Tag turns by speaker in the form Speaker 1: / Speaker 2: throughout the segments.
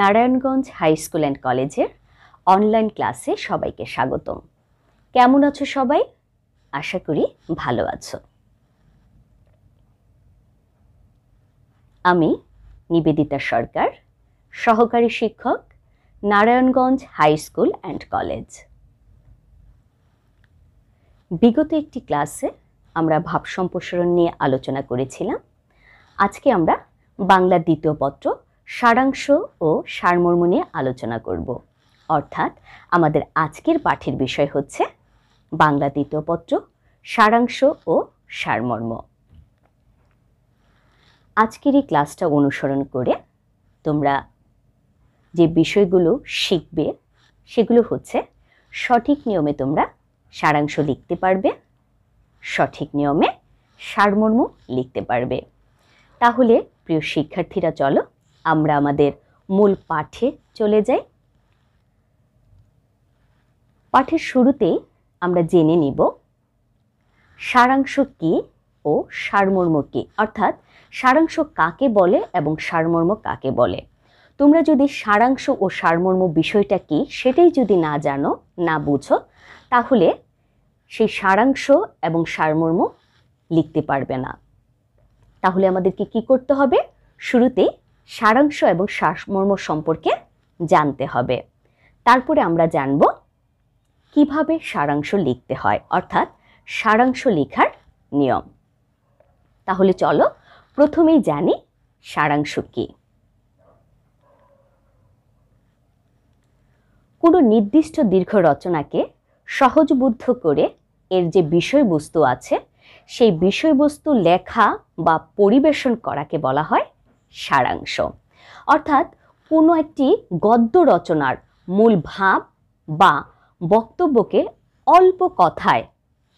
Speaker 1: Narayanganj high school and কলেজের online ক্লাসে সবাইকে স্বাগতম কেমন আছো সবাই আশা করি ভালো আছো আমি নিবেদিতা সরকার সহকারী শিক্ষক Narayanganj high school and college বিগত একটি ক্লাসে আমরা ভাব সম্প্রসারণ নিয়ে আলোচনা করেছিলাম আজকে আমরা বাংলা দ্বিতীয় পত্র সারাংশ ও সারমর্ম নিয়ে আলোচনা করব অর্থাৎ আমাদের আজকের পাঠের বিষয় হচ্ছে বাংলা দ্বিতীয় পত্র সারাংশ ও সারমর্ম আজকের এই ক্লাসটা অনুসরণ করে তোমরা যে বিষয়গুলো শিখবে সেগুলো হচ্ছে সঠিক নিয়মে তোমরা সারাংশ লিখতে পারবে সঠিক নিয়মে সারমর্ম লিখতে পারবে তাহলে প্রিয় শিক্ষার্থীরা চলো আমরা আমাদের মূল পাঠে চলে যাই পাঠের শুরুতেই আমরা জেনে নিব সারাংশ কি ও সারমর্ম কি অর্থাৎ সারাংশ কাকে বলে এবং সারমর্ম কাকে বলে তোমরা যদি সারাংশ ও সারমর্ম বিষয়টা কি সেটাই যদি না জানো না বুঝো তাহলে সেই সারাংশ এবং সারমর্ম লিখতে পারবে না তাহলে আমাদেরকে কি করতে হবে শুরুতেই সারাংশ এবং শ্বাসমর্ম সম্পর্কে জানতে হবে তারপরে আমরা জানব কিভাবে সারাংশ লিখতে হয় অর্থাৎ সারাংশ লেখার নিয়ম তাহলে চলো প্রথমেই জানি সারাংশ কি কোনো নির্দিষ্ট দীর্ঘ রচনাকে সহজবুদ্ধ করে এর যে বিষয়বস্তু আছে সেই বিষয়বস্তু লেখা বা পরিবেশন করাকে বলা হয় সারাংশ অর্থাৎ কোনো একটি গদ্য রচনার মূল ভাব বা বক্তব্যকে অল্প কথায়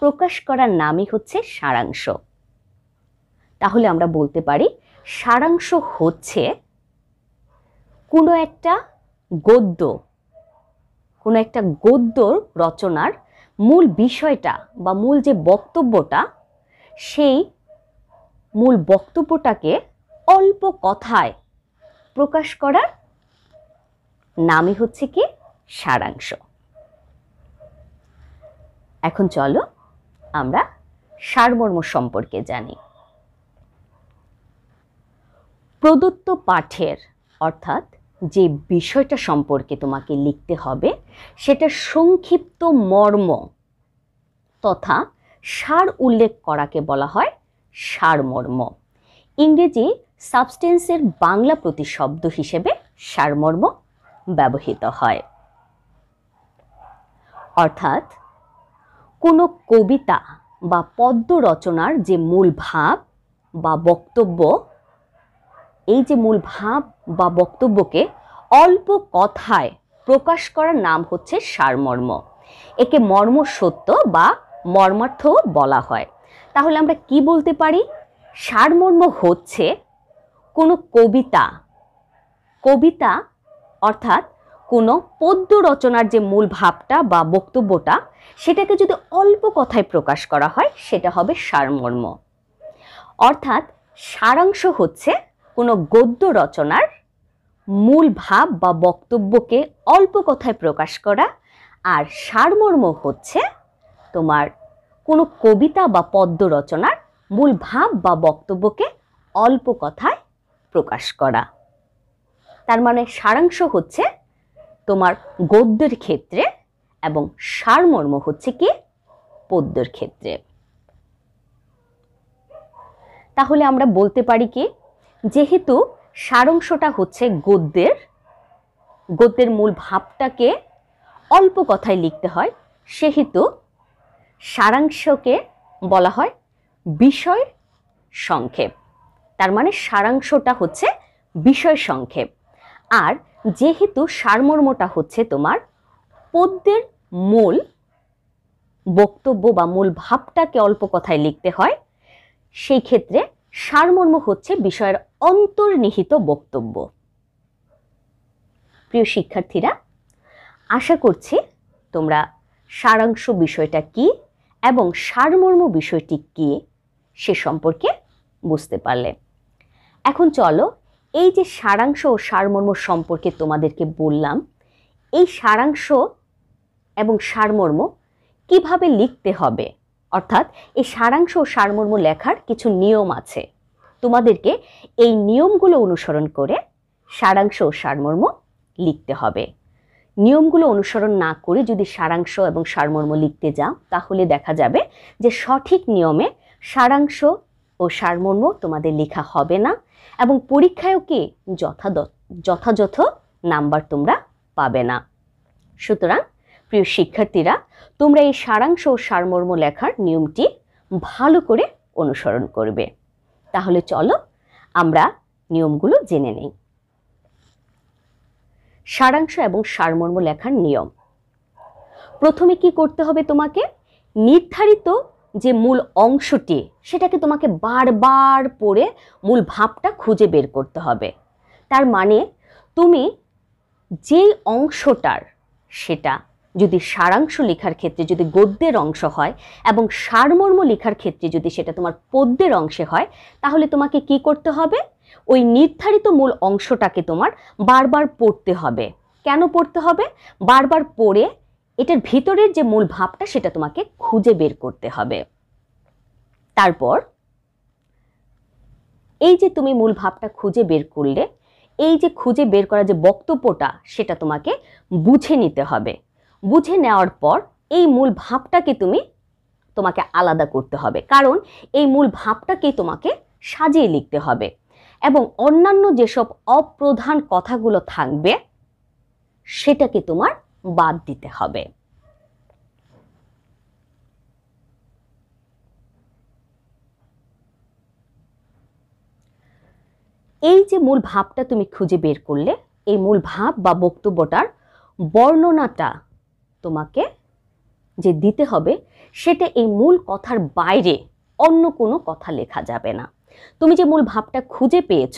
Speaker 1: প্রকাশ করার নামই হচ্ছে সারাংশ তাহলে আমরা বলতে পারি সারাংশ হচ্ছে কোনো একটা গদ্য কোনো একটা গদ্য রচনার মূল বিষয়টা বা মূল যে বক্তব্যটা সেই মূল বক্তব্যটাকে অল্প কথায় প্রকাশ করার নামই হচ্ছে কি সারাংশ এখন চলো আমরা সারমর্ম সম্পর্কে জানি প্রদত্ত পাঠের অর্থাৎ যে বিষয়টা সম্পর্কে তোমাকে লিখতে হবে সেটা সংক্ষিপ্ত মর্ম তথা সার উল্লেখ করাকে বলা হয় সারমর্ম ইংরেজি সাবস্টেন্সের বাংলা প্রতিশব্দ হিসেবে সারমর্ম ব্যবহৃত হয় অর্থাৎ কোনো কবিতা বা পদ্য রচনার যে মূল ভাব বা বক্তব্য এই যে মূল ভাব বা বক্তব্যকে অল্প কথায় প্রকাশ করার নাম হচ্ছে সারমর্ম একে মর্ম সত্য বা মর্মার্থ বলা হয় তাহলে আমরা কি বলতে পারি সারমর্ম হচ্ছে কোনো কবিতা কবিতা অর্থাৎ কোনো পদ্য রচনার যে মূল ভাবটা বা বক্তব্যটা সেটাকে যদি অল্প কথায় প্রকাশ করা হয় সেটা হবে সারমর্ম অর্থাৎ সারাংশ হচ্ছে কোনো গদ্য রচনার মূল ভাব বা বক্তব্যকে অল্প কথায় প্রকাশ করা আর সারমর্ম হচ্ছে তোমার কোনো কবিতা বা পদ্য রচনার মূল ভাব বা বক্তব্যকে অল্প কথায় প্রকাশ করা তার মানে সারাংশ হচ্ছে তোমার গদ্যের ক্ষেত্রে এবং সারমর্ম হচ্ছে কি পদ্যের ক্ষেত্রে তাহলে আমরা বলতে পারি কি যেহেতু সারাংশটা হচ্ছে গদ্যের গদ্যের মূল ভাবটাকে অল্প কথায় লিখতে হয় সেহেতু সারাংশকে বলা হয় বিষয় সংক্ষেপ তার মানে সারাংশটা হচ্ছে বিষয় সংক্ষেপ আর যেহেতু সারমর্মটা হচ্ছে তোমার পদ্যের মূল বক্তব্য বা মূল ভাবটাকে অল্প কথায় লিখতে হয় সেই ক্ষেত্রে সারমর্ম হচ্ছে বিষয়ের অন্তর্নিহিত বক্তব্য প্রিয় শিক্ষার্থীরা আশা করছি তোমরা সারাংশ বিষয়টা কি এবং সারমর্ম বিষয়টি কি সে সম্পর্কে বুঝতে পারলে এখন চলো এই যে সারাংশ ও সারমর্ম সম্পর্কে তোমাদেরকে বললাম এই সারাংশ এবং সারমর্ম কিভাবে লিখতে হবে অর্থাৎ এই সারাংশ ও সারমর্ম লেখার কিছু নিয়ম আছে তোমাদেরকে এই নিয়মগুলো অনুসরণ করে সারাংশ ও সারমর্ম লিখতে হবে নিয়মগুলো অনুসরণ না করে যদি সারাংশ এবং সারমর্ম লিখতে যাও তাহলে দেখা যাবে যে সঠিক নিয়মে সারাংশ ও সারমর্ম তোমাদের লেখা হবে না এবং পরীক্ষায়ও কি যথাযথ নাম্বার তোমরা পাবে না সুতরাং প্রিয় শিক্ষার্থীরা তোমরা এই সারাংশ ও সারমর্ম লেখার নিয়মটি ভালো করে অনুসরণ করবে তাহলে চলো আমরা নিয়মগুলো জেনে নেই সারাংশ এবং সারমর্ম লেখার নিয়ম প্রথমে কি করতে হবে তোমাকে নির্ধারিত যে মূল অংশটি সেটাকে তোমাকে বারবার পড়ে মূল ভাবটা খুঁজে বের করতে হবে তার মানে তুমি যেই অংশটার সেটা যদি সারাংশ লেখার ক্ষেত্রে যদি গদ্যের অংশ হয় এবং সারমর্ম লেখার ক্ষেত্রে যদি সেটা তোমার পদ্যের অংশে হয় তাহলে তোমাকে কি করতে হবে ওই নির্ধারিত মূল অংশটাকে তোমার বারবার পড়তে হবে কেন পড়তে হবে বারবার পড়ে এটার ভিতরের যে মূল ভাবটা সেটা তোমাকে খুঁজে বের করতে হবে তারপর এই যে তুমি মূল ভাবটা খুঁজে বের করলে এই যে খুঁজে বের করা যে বক্তব্যটা সেটা তোমাকে বুঝে নিতে হবে বুঝে নেওয়ার পর এই মূল ভাবটাকে তুমি তোমাকে আলাদা করতে হবে কারণ এই মূল ভাবটাকেই তোমাকে সাজিয়ে লিখতে হবে এবং অন্যান্য যেসব অপ্রধান কথাগুলো থাকবে সেটাকে তোমার বাদ দিতে হবে এই যে মূল ভাবটা তুমি খুঁজে বের করলে এই মূল ভাব বা বক্তব্যটার বর্ণনাটা তোমাকে যে দিতে হবে সেটা এই মূল কথার বাইরে অন্য কোনো কথা লেখা যাবে না তুমি যে মূল ভাবটা খুঁজে পেয়েছ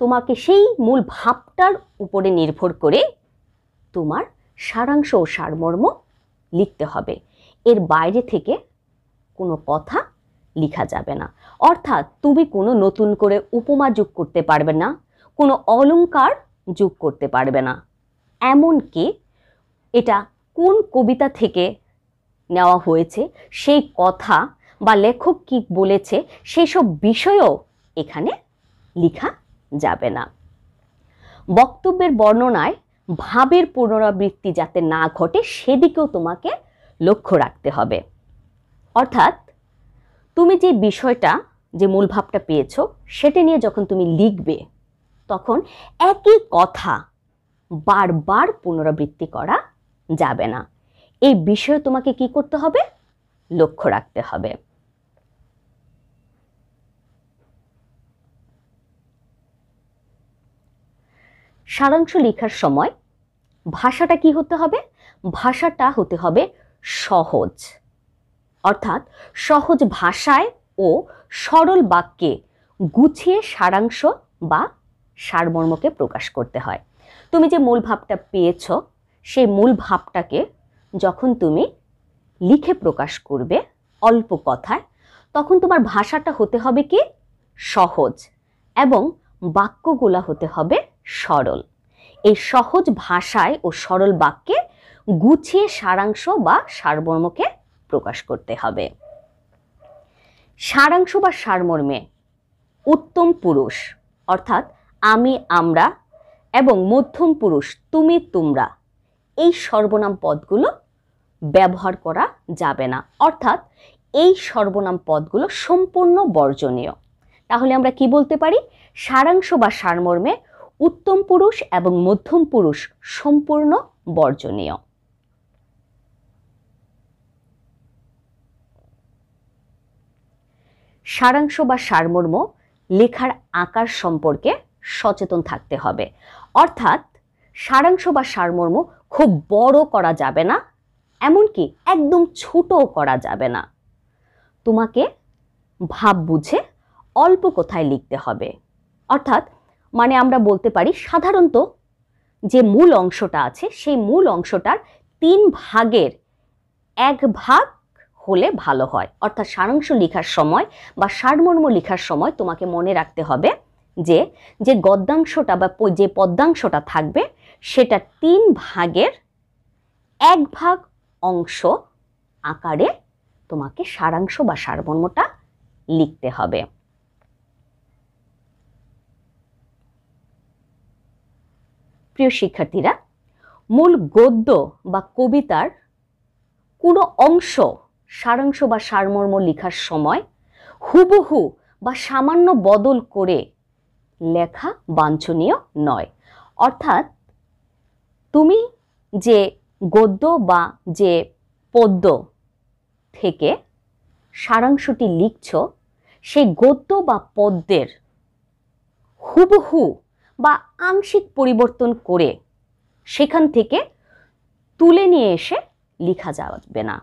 Speaker 1: তোমাকে সেই মূল ভাবটার উপরে নির্ভর করে তোমার সারাংশ ও সারমর্ম লিখতে হবে এর বাইরে থেকে কোনো কথা লিখা যাবে না অর্থাৎ তুমি কোনো নতুন করে উপমা যোগ করতে পারবে না কোনো অলঙ্কার যোগ করতে পারবে না এমনকি এটা কোন কবিতা থেকে নেওয়া হয়েছে সেই কথা বা লেখক কী বলেছে সেসব বিষয়েও এখানে লিখা যাবে না বক্তব্যের বর্ণনায় ভাবের পুনরাবৃত্তি যাতে না ঘটে সেদিকেও তোমাকে লক্ষ্য রাখতে হবে অর্থাৎ তুমি যে বিষয়টা যে মূল ভাবটা পেয়েছ সেটা নিয়ে যখন তুমি লিখবে তখন একই কথা বারবার পুনরাবৃত্তি করা যাবে না এই বিষয়ে তোমাকে কি করতে হবে লক্ষ্য রাখতে হবে সারাংশ লেখার সময় ভাষাটা কি হতে হবে ভাষাটা হতে হবে সহজ অর্থাৎ সহজ ভাষায় ও সরল বাক্যে গুছিয়ে সারাংশ বা সারমর্মকে প্রকাশ করতে হয় তুমি যে মূল ভাবটা পেয়েছ সেই মূল ভাবটাকে যখন তুমি লিখে প্রকাশ করবে অল্প কথায় তখন তোমার ভাষাটা হতে হবে কি সহজ এবং বাক্যগুলা হতে হবে সরল এই সহজ ভাষায় ও সরল বাক্যে গুছিয়ে সারাংশ বা সারমর্মকে প্রকাশ করতে হবে সারাংশ বা সারমর্মে উত্তম পুরুষ অর্থাৎ আমি আমরা এবং মধ্যম পুরুষ তুমি তোমরা এই সর্বনাম পদগুলো ব্যবহার করা যাবে না অর্থাৎ এই সর্বনাম পদগুলো সম্পূর্ণ বর্জনীয় তাহলে আমরা কি বলতে পারি সারাংশ বা সারমর্মে উত্তম পুরুষ এবং মধ্যম পুরুষ সম্পূর্ণ বর্জনীয় সারাংশ বা সারমর্ম লেখার আকার সম্পর্কে সচেতন থাকতে হবে অর্থাৎ সারাংশ বা সারমর্ম খুব বড় করা যাবে না এমনকি একদম ছোটও করা যাবে না তোমাকে ভাব বুঝে অল্প কোথায় লিখতে হবে অর্থাৎ মানে আমরা বলতে পারি সাধারণত যে মূল অংশটা আছে সেই মূল অংশটার তিন ভাগের এক ভাগ হলে ভালো হয় অর্থাৎ সারাংশ লেখার সময় বা সারমর্ম লেখার সময় তোমাকে মনে রাখতে হবে যে যে গদ্যাংশটা বা যে পদ্যাংশটা থাকবে সেটা তিন ভাগের এক ভাগ অংশ আকারে তোমাকে সারাংশ বা সারমর্মটা লিখতে হবে প্রিয় শিক্ষার্থীরা মূল গদ্য বা কবিতার কোনো অংশ সারাংশ বা সারমর্ম লেখার সময় হুবহু বা সামান্য বদল করে লেখা বাঞ্ছনীয় নয় অর্থাৎ তুমি যে গদ্য বা যে পদ্য থেকে সারাংশটি লিখছ সেই গদ্য বা পদ্যের হুবহু বা আংশিক পরিবর্তন করে সেখান থেকে তুলে নিয়ে এসে লেখা যাবে না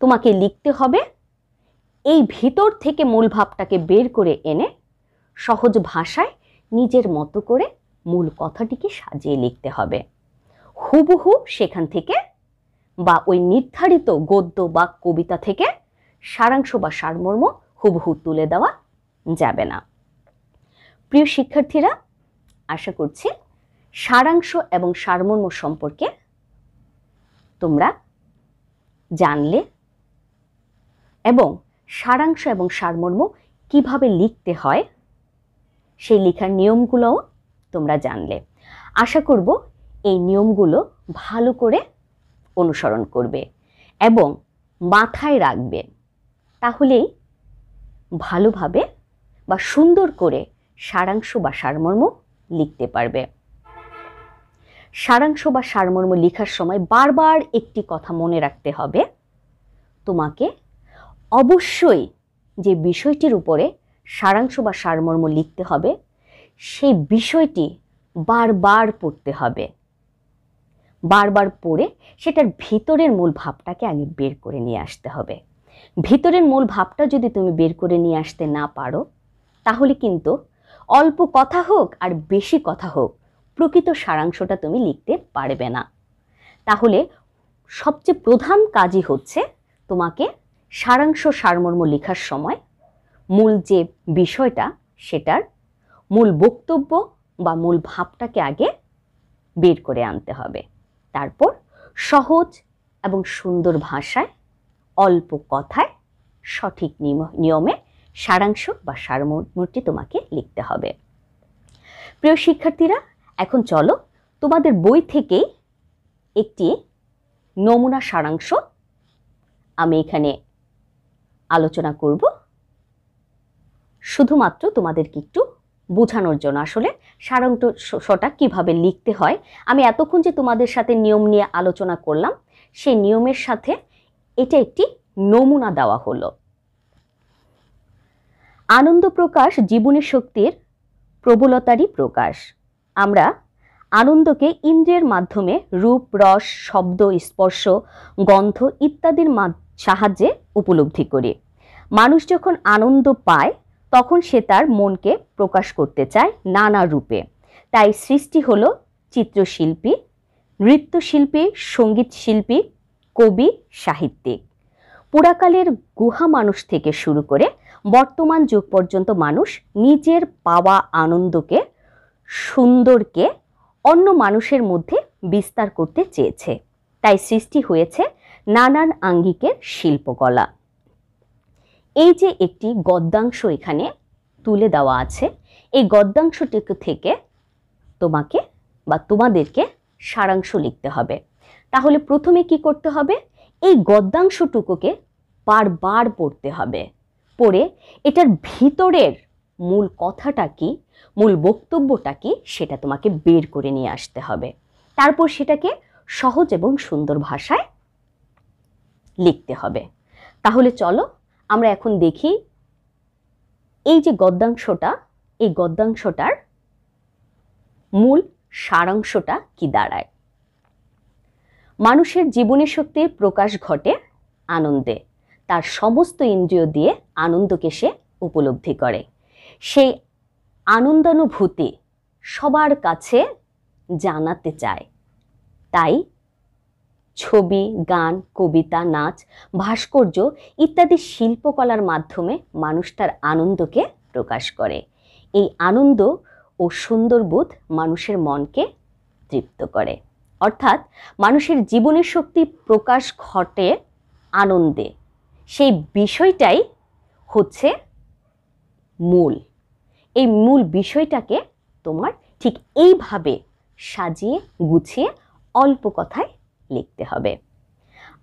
Speaker 1: তোমাকে লিখতে হবে এই ভিতর থেকে মূল ভাবটাকে বের করে এনে সহজ ভাষায় নিজের মতো করে মূল কথাটিকে সাজিয়ে লিখতে হবে হুবহু সেখান থেকে বা ওই নির্ধারিত গদ্য বা কবিতা থেকে সারাংশ বা সারমর্ম হুবহু তুলে দেওয়া যাবে না প্রিয় শিক্ষার্থীরা আশা করছি সারাংশ এবং সারমর্ম সম্পর্কে তোমরা জানলে এবং সারাংশ এবং সারমর্ম কিভাবে লিখতে হয় সেই লেখার নিয়মগুলোও তোমরা জানলে আশা করব এই নিয়মগুলো ভালো করে অনুসরণ করবে এবং মাথায় রাখবে তাহলেই ভালোভাবে বা সুন্দর করে সারাংশ বা সারমর্ম লিখতে পারবে সারাংশ বা সারমর্ম লেখার সময় বারবার একটি কথা মনে রাখতে হবে তোমাকে অবশ্যই যে বিষয়টির উপরে সারাংশ বা সারমর্ম লিখতে হবে সেই বিষয়টি বারবার পড়তে হবে বারবার পড়ে সেটার ভিতরের মূল ভাবটাকে আগে বের করে নিয়ে আসতে হবে ভিতরের মূল ভাবটা যদি তুমি বের করে নিয়ে আসতে না পারো তাহলে কিন্তু অল্প কথা হোক আর বেশি কথা হোক প্রকৃত সারাংশটা তুমি লিখতে পারবে না তাহলে সবচেয়ে প্রধান কাজই হচ্ছে তোমাকে সারাংশ সারমর্ম লেখার সময় মূল যে বিষয়টা সেটার মূল বক্তব্য বা মূল ভাবটাকে আগে বের করে আনতে হবে তারপর সহজ এবং সুন্দর ভাষায় অল্প কথায় সঠিক নিয়মে সারাংশ বা সারমর্মটি তোমাকে লিখতে হবে প্রিয় শিক্ষার্থীরা এখন চলো তোমাদের বই থেকে একটি নমুনা সারাংশ আমি এখানে আলোচনা করব শুধুমাত্র তোমাদেরকে একটু বোঝানোর জন্য আসলে সারাংশটা কিভাবে লিখতে হয় আমি এতক্ষণ যে তোমাদের সাথে নিয়ম নিয়ে আলোচনা করলাম সেই নিয়মের সাথে এটা একটি নমুনা দেওয়া হলো আনন্দ প্রকাশ জীবনের শক্তির প্রবলতারই প্রকাশ আমরা আনন্দকে ইন্দ্রিয়ের মাধ্যমে রূপ রস শব্দ স্পর্শ গন্ধ ইত্যাদির সাহায্যে উপলব্ধি করি মানুষ যখন আনন্দ পায় তখন সে তার মনকে প্রকাশ করতে চায় নানা রূপে তাই সৃষ্টি হল চিত্রশিল্পী নৃত্যশিল্পী সঙ্গীত শিল্পী কবি সাহিত্যিক পুরাকালের গুহা মানুষ থেকে শুরু করে বর্তমান যুগ পর্যন্ত মানুষ নিজের পাওয়া আনন্দকে সুন্দরকে অন্য মানুষের মধ্যে বিস্তার করতে চেয়েছে তাই সৃষ্টি হয়েছে নানান আঙ্গিকের শিল্পকলা এই যে একটি গদ্যাংশ এখানে তুলে দেওয়া আছে এই গদ্যাংশটিকে থেকে তোমাকে বা তোমাদেরকে সারাংশ লিখতে হবে তাহলে প্রথমে কি করতে হবে এই গদ্যাংশটুকুকে বারবার পড়তে হবে পড়ে এটার ভিতরের মূল কথাটা কি মূল বক্তব্যটা কি সেটা তোমাকে বের করে নিয়ে আসতে হবে তারপর সেটাকে সহজ এবং সুন্দর ভাষায় লিখতে হবে তাহলে চলো আমরা এখন দেখি এই যে গদ্যাংশটা এই গদ্যাংশটার মূল সারাংশটা কি দাঁড়ায় মানুষের জীবনী শক্তির প্রকাশ ঘটে আনন্দে তার সমস্ত ইন্দ্রিয় দিয়ে আনন্দকে সে উপলব্ধি করে সেই আনন্দানুভূতি সবার কাছে জানাতে চায় তাই ছবি গান কবিতা নাচ ভাস্কর্য ইত্যাদি শিল্পকলার মাধ্যমে মানুষ তার আনন্দকে প্রকাশ করে এই আনন্দ ও সুন্দরবোধ মানুষের মনকে তৃপ্ত করে অর্থাৎ মানুষের জীবনের শক্তি প্রকাশ ঘটে আনন্দে সেই বিষয়টাই হচ্ছে মূল এই মূল বিষয়টাকে তোমার ঠিক এইভাবে সাজিয়ে গুছিয়ে অল্প কথায় লিখতে হবে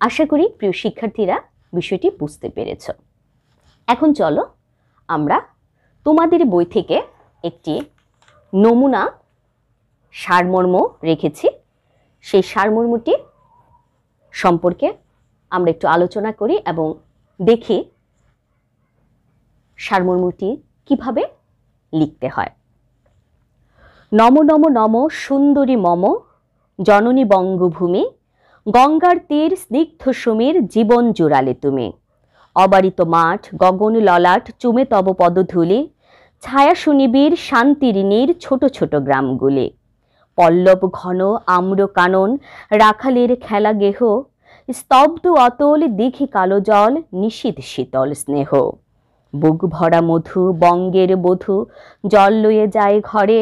Speaker 1: আশা করি প্রিয় শিক্ষার্থীরা বিষয়টি বুঝতে পেরেছ এখন চলো আমরা তোমাদের বই থেকে একটি নমুনা সারমর্ম রেখেছি সেই সারমর্মটি সম্পর্কে আমরা একটু আলোচনা করি এবং দেখে সারমর্মটি কিভাবে লিখতে হয় নম নম নম সুন্দরী মম জননী বঙ্গভূমি গঙ্গার তীর স্নিগ্ধ সুমির জীবন জোড়ালে তুমি অবারিত মাঠ গগন ললাট চুমে তব পদধূলি ছায়া শুনিবির শান্তিরিণীর ছোট ছোট গ্রামগুলি পল্লব ঘন আম্র কানন রাখালের খেলা গেহ স্তব্ধ অতল দেখি কালো জল নিশীত শীতল স্নেহ বুক ভরা মধু বঙ্গের বধু জল লয়ে যায় ঘরে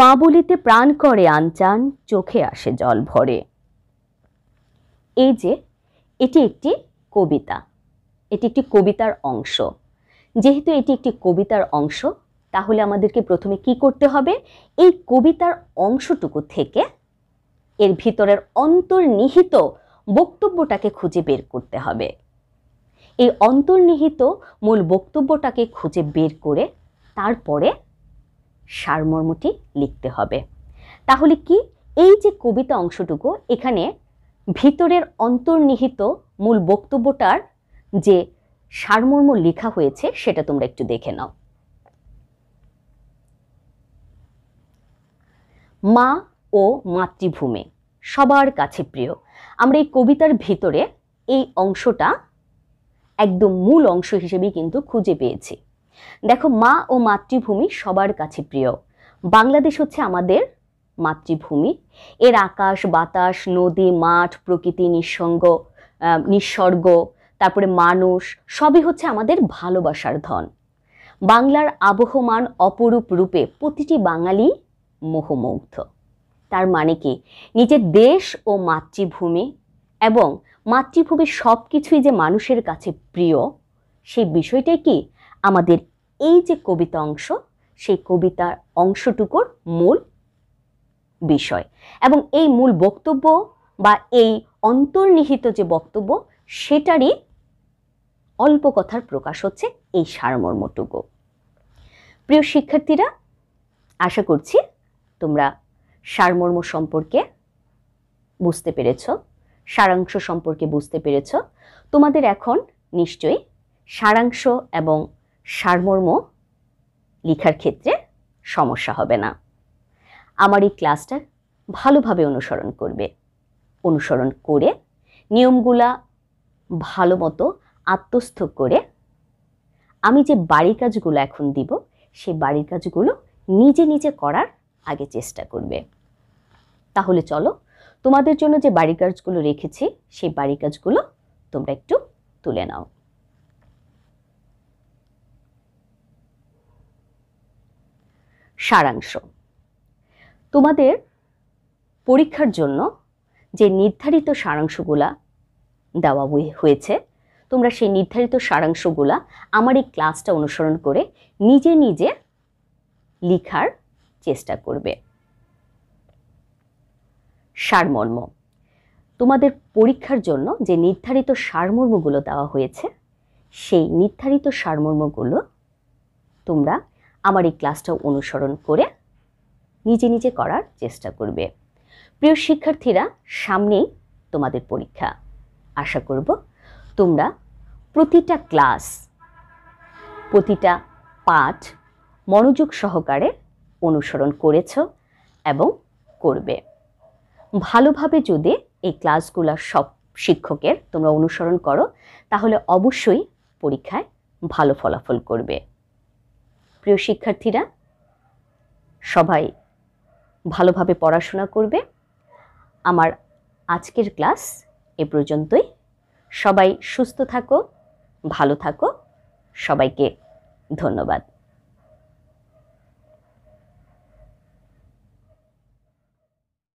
Speaker 1: বাবুলিতে প্রাণ করে আনচান চোখে আসে জল ভরে এই যে এটি একটি কবিতা এটি একটি কবিতার অংশ যেহেতু এটি একটি কবিতার অংশ তাহলে আমাদেরকে প্রথমে কি করতে হবে এই কবিতার অংশটুকু থেকে এর ভিতরের অন্তর্নিহিত বক্তব্যটাকে খুঁজে বের করতে হবে এই অন্তর্নিহিত মূল বক্তব্যটাকে খুঁজে বের করে তারপরে সারমর্মটি লিখতে হবে তাহলে কি এই যে কবিতা অংশটুকু এখানে ভিতরের অন্তর্নিহিত মূল বক্তব্যটার যে সারমর্ম লেখা হয়েছে সেটা তোমরা একটু দেখে নাও মা ও মাতৃভূমি সবার কাছে প্রিয় আমরা এই কবিতার ভিতরে এই অংশটা একদম মূল অংশ হিসেবেই কিন্তু খুঁজে পেয়েছি দেখো মা ও মাতৃভূমি সবার কাছে প্রিয় বাংলাদেশ হচ্ছে আমাদের মাতৃভূমি এর আকাশ বাতাস নদী মাঠ প্রকৃতি নিঃসঙ্গ নিঃসর্গ তারপরে মানুষ সবই হচ্ছে আমাদের ভালোবাসার ধন বাংলার আবহমান অপরূপ রূপে প্রতিটি বাঙালি মোহমুগ্ধ তার মানে কি নিজের দেশ ও মাতৃভূমি এবং মাতৃভূমির সব কিছুই যে মানুষের কাছে প্রিয় সেই বিষয়টাই কি আমাদের এই যে কবিতা অংশ সেই কবিতার অংশটুকুর মূল বিষয় এবং এই মূল বক্তব্য বা এই অন্তর্নিহিত যে বক্তব্য সেটারই অল্প কথার প্রকাশ হচ্ছে এই সারমর্মটুকু প্রিয় শিক্ষার্থীরা আশা করছি তোমরা সারমর্ম সম্পর্কে বুঝতে পেরেছ সারাংশ সম্পর্কে বুঝতে পেরেছ তোমাদের এখন নিশ্চয়ই সারাংশ এবং সারমর্ম লেখার ক্ষেত্রে সমস্যা হবে না আমার এই ক্লাসটা ভালোভাবে অনুসরণ করবে অনুসরণ করে নিয়মগুলা ভালো মতো আত্মস্থ করে আমি যে বাড়ির কাজগুলো এখন দিব সেই বাড়ির কাজগুলো নিজে নিজে করার আগে চেষ্টা করবে তাহলে চলো তোমাদের জন্য যে বাড়ি কাজগুলো রেখেছি সেই বাড়ি কাজগুলো তোমরা একটু তুলে নাও সারাংশ তোমাদের পরীক্ষার জন্য যে নির্ধারিত সারাংশগুলা দেওয়া হয়েছে তোমরা সেই নির্ধারিত সারাংশগুলা আমার এই ক্লাসটা অনুসরণ করে নিজে নিজে লিখার চেষ্টা করবে সারমর্ম তোমাদের পরীক্ষার জন্য যে নির্ধারিত সারমর্মগুলো দেওয়া হয়েছে সেই নির্ধারিত সারমর্মগুলো তোমরা আমার এই ক্লাসটা অনুসরণ করে নিজে নিজে করার চেষ্টা করবে প্রিয় শিক্ষার্থীরা সামনেই তোমাদের পরীক্ষা আশা করব তোমরা প্রতিটা ক্লাস প্রতিটা পাঠ মনোযোগ সহকারে অনুসরণ করেছ এবং করবে ভালোভাবে যদি এই ক্লাসগুলো সব শিক্ষকের তোমরা অনুসরণ করো তাহলে অবশ্যই পরীক্ষায় ভালো ফলাফল করবে প্রিয় শিক্ষার্থীরা সবাই ভালোভাবে পড়াশোনা করবে আমার আজকের ক্লাস এ পর্যন্তই সবাই সুস্থ থাকো ভালো থাকো সবাইকে ধন্যবাদ